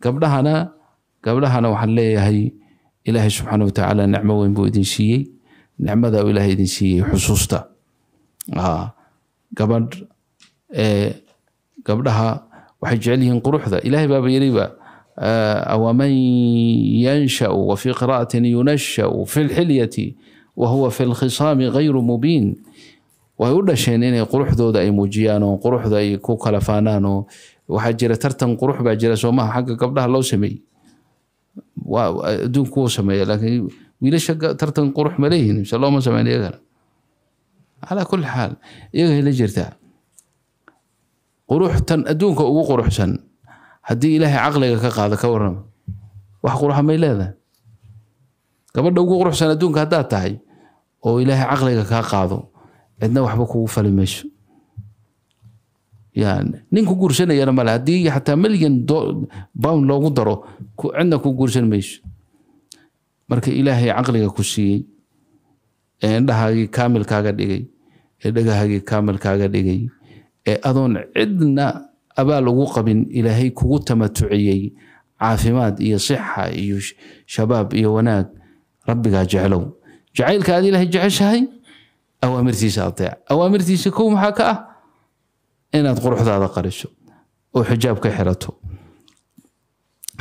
gabdhahana gabdhahana waxaan leeyahay ilaahay subxaana watacaala nicmo weyn buu idin siiyey nicmadaa uu ilaahay idin siiyey xusuusta gabadh gabdhaha waxay jecel yihiin quruxda ilaahay baaba yiriba waman yanshau wafii qira'atin yunashau fi lxilyati wahuwa fi lkhisaami gayru mubiin way u dhasheen inay quruxdooda ay muujiyaan oo quruxda ay ku kala faanaanoo waxaa jira tartan qurux baa jira soomaha xagga gabdhaha loo sameeyey adduunku wuu sameeya laakiin wiilasha tartan qurux ma mise looma sameyn iyagana calaa kulli xaal iyaga hela jirtaa quruxtan adduunka ugu quruxsan haddii ilaahay caqliga ka qaado ka warrama wax quruxa may leedahay gabadha ugu quruxsan adduunka haddaad tahay oo ilaahay caqliga kaa qaado cidna waxba kugu fali mayso nin ku guursanayana male haddii xataa milyan bound loogu daro cidna ku guursan mayso marka ilaahay caqliga ku siiyey ee indhahaagii kaamilkaaga dhigay ee dhagahaagii kaamilkaaga dhigay ee adoon cidna abaal ugu qabin ilaahay kugu tamatuciyey caafimaad iyo sixa iyo shabaab iyo wanaag rabbigaa jeclow jacaylka aad ilaahay jeceshahay awaamirtiisa adeec awaamirtiisa kow maxaa ka ah inaad quruxdaada qariso oo xijaab ka xirato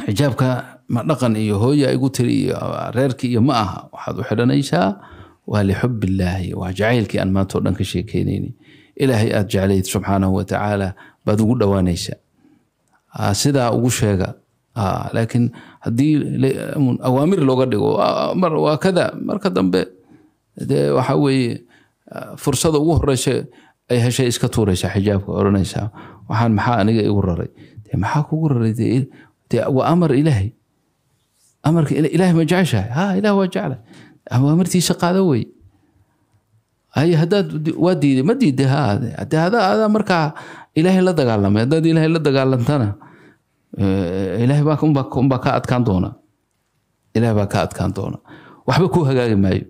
xijaabka ma dhaqan iyo hooya igu tiri iyo reerki iyo ma aha waxaad u xidhanaysaa waa lixubillaahi waa jacaylkii aan maanta oo dhan ka sheekeynayni ilaahay aad jeclayd subxaanahu watacaala baad ugu dhowaanaysaa ah, sidaa ugu sheega ah, laakiin haddii um, awaamir looga dhigo ah, waa kada marka dambe dee waxa weeye fursada ugu horeysa ay heshay iska tuuraysaa xijaabka odhanaysaa waxaan maxaa aniga igu raray de maxaa kugu raray de waa amar ilaahay amarka ilahay ma jeceshahay ha ilaah waa jecla amartiisa qaada wey haye haddaad waa diiday ma diiday ha de hadaa markaa ilaahay la dagaalamay haddaad ilaahay la dagaalantana ilahay baa unbaa kaa adkaan doona ilahay baa kaa adkaan doona waxba kuu hagaagi maayo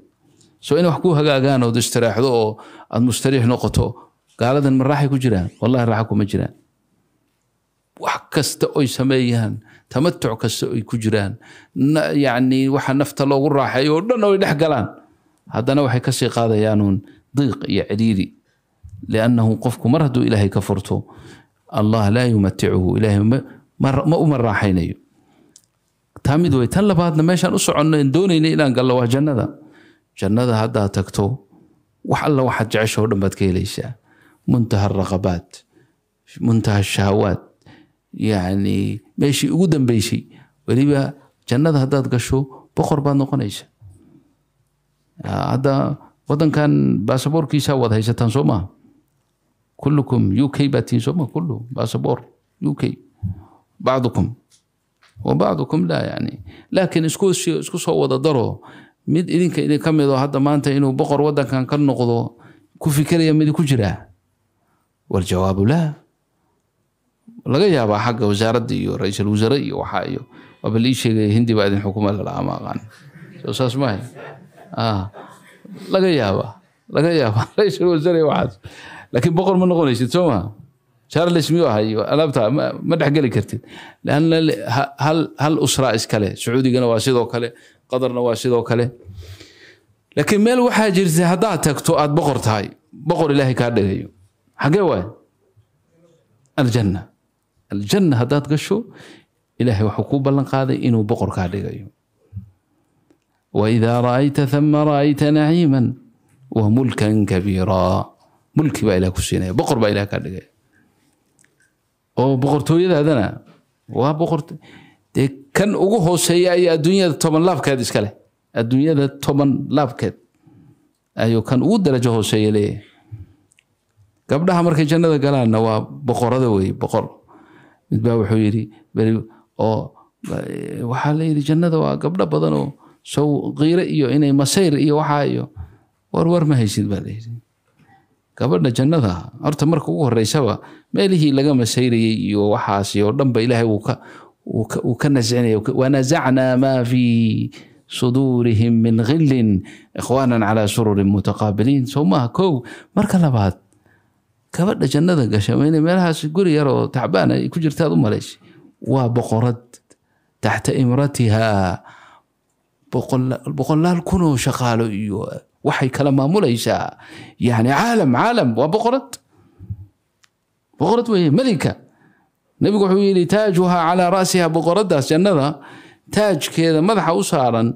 soo inay wax kuu hagaagaan ood istiraaxdo oo aad mustariix noqoto gaaladan ma raaxay ku jiraan wallahi raaxa kuma jiraan wax kasta oy sameeyaan tamatuc kasta oy ku jiraan yacni waxa nafta loogu raaxeeyo oo dhan oy dhex galaan haddana waxay ka qaadayaanuun diiq iyo ciriiri liannahu qofku mar hadduu ilaahay ka furto allah laa yumaticuhu ilaahay ma uma raaxaynayo taa wey tan labaadna meeshaan u soconno en doonayna inaan gallo waa jannada jannada haddaad tagto wax alla waxaad jeceshoo dhan baad ka helaysaa منتهى الرغبات منتهى الشهوات yacni meeshii ugu dambeysay weliba jannada haddaad gasho boqor baad noqonaysa hadda wadankan baasaboorkiisa waad haysataan soo maaha kullukum u k baa tihin soo maa kullu baasaboor u k bacdukum wa bacdukum laa yani laakiin isku isku soo wada daro mid idinka idinka mid oo hadda maanta inuu boqor wadankan ka noqdo ku fikeraya mid ku jiraa waljawaabu laa laga yaabaa xagga wasaaradda iyo ra-iisul wasaare iyo waxaa iyo waaba lii sheegaya hindi baa idin xukuma lalaa ma aqaan soo saas maaha laga yaabaa laga yaabaa ra-isul wasaare waxaas laakiin boqor ma noqonaysid soo maha charles miyuu aha iyo alaabta ma dhexgeli kartid leanna hal hal usraa iskale sacuudigana waa sidoo kale qadarna waa sidoo kale laakiin meel waxaa jirta haddaad tagto aada boqor tahay boqor ilaahay kaa dhagayo xagee waay aljanna aljanna haddaad gasho ilaahay waxuu ku ballan qaaday inuu boqorkaa dhigayo waidaa ra'ayta thama ra'ayta naciiman wa mulkan kabiiraa mulki baa ilah ku siinaya boqor baa ilah kaa dhigaya oo boqortooyadaadana waa boqort dee kan ugu hooseeya ayaa adduunyada toban laabkeed iska leh adduunyada toban laabkeed ayuu kan ugu darajo hooseeya leeyahay gabdhaha markay jannada galaanna waa boqorada wey boqor midbaa wuxuu yidhi oo waxaa la yidhi jannada waa gabdho badan badanoo sow qiire iyo inay masayr iyo waxaa iyo warwar ma haysid baa la yidhi gabadha jannada horta marka ugu horeysaba meelihii laga masayrayey iyo waxaasi oo dhanba ilaahay uu ka nascinaya wanazacnaa maa fii suduurihim min khillin ikhwaanan calaa sururin mutaqaabiliin soo maha kow marka labaad gabadha jannada gasha ina meelahaas guri yaroo tacbaan ay ku jirtaad u malaysa waa boqorad taxta imratihaa boqolaal kunoo shaqaalo iyo waxay kala maamulaysaa yani caalam caalam waa boqorad boqorad weye malika nebigu wuxuu yidhi taajuhaa calaa ra'siha boqoradaas jannada taajkeeda madaxa u saaran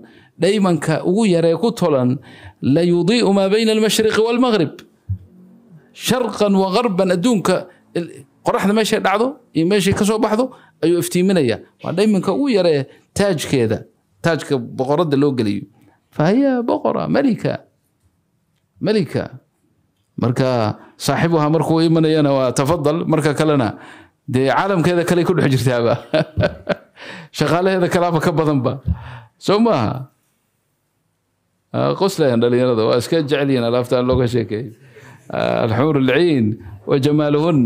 dhaymanka ugu yaree ku tolan la yudii'u maa bayna almashriqi waalmaghrib sharqan wa karban adduunka qoraxda meeshay dhacdo iyo meeshay kasoo baxdo ayuu iftiiminaya waa dhayminka ugu yaree taajkeeda taajka boqoradda loo geliyo fahiya boqora malika malika marka saaxibuha markuu imanayana waa tafadal marka kalena dee caalamkeeda kale ku dhex jirtaaba shaqaalaheeda kalaaba ka badanba soo maaha ah, qoslayan dhalinyarada waa iska jecel yihin alaabta looga sheekeeyo الحور العين وجمالهن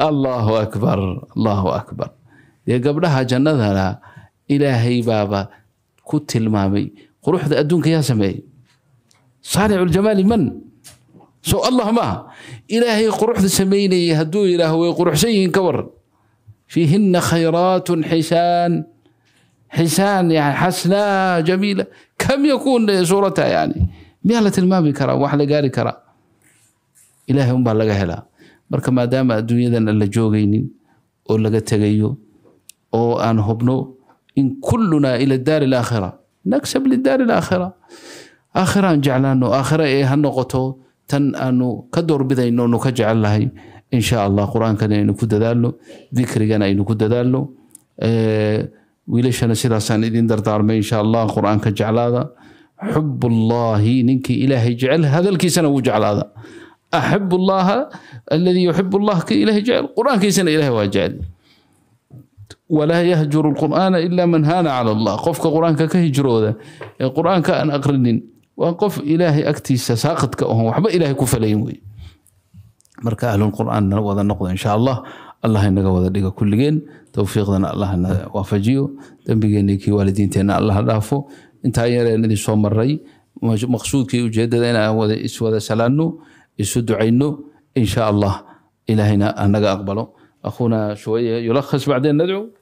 الله أكبر الله أكبر dee gabdhaha jannadana ilaahay baaba ku tilmaamay quruxda adduunka yaa sameeyey saaricujamaali man sow allah maaha ilaahay quruxda samaynayay hadduu yidhaaho way quruxsan yihiin ka waran fiihinna khayraatun xisaan xisaan yani xasnaa jamiila kam yakuun suurata yani miyaa la tilmaami karaa wax la gaari karaa ilaahay unbaa laga helaa marka maadaama adduunyadan aan la joogaynin oo laga tegayo oo aan hubno in kullunaa ila daari laakhira nagsab lidaari laakhira aakhira jeclaano aakhira ee ha noqoto tan aanu ka doorbidayno nu ka jecel nahay in sha allah qur-aankan aynu ku dadaalno dikrigan aynu ku dadaalno wiilashana sidaasaan idin dardaarmay insha allah qur-aanka jeclaada xub ullaahi ninkii ilaahay jecel hadalkiisana wuu jeclaada axib llaha aladii yuxib llah ki ilahay jecel qur-aankiisana ilahay waa jecel walaa yahjuru lqur'aana ila man haana cala allah qofka qur-aanka ka hijrooda ee qur-aanka aan aqrinin waa qof ilaahay agtiisa saaqadka oon waxba ilaahay ku falayn wey marka ahlulqur'aan nala wada noqdo insha allah allah inaga wada dhiga kulligeen towfiiqdana allah na waafajiyo dembigeenna kii waalidiinteenna allah dhaafo intaa yareen idin soo maray maqsuudkii ujeedada inaan iswada salaanno isu ducayno إن شاء الله إلهنا أنك أقبله أخونا شوية يلخص بعدين ندعو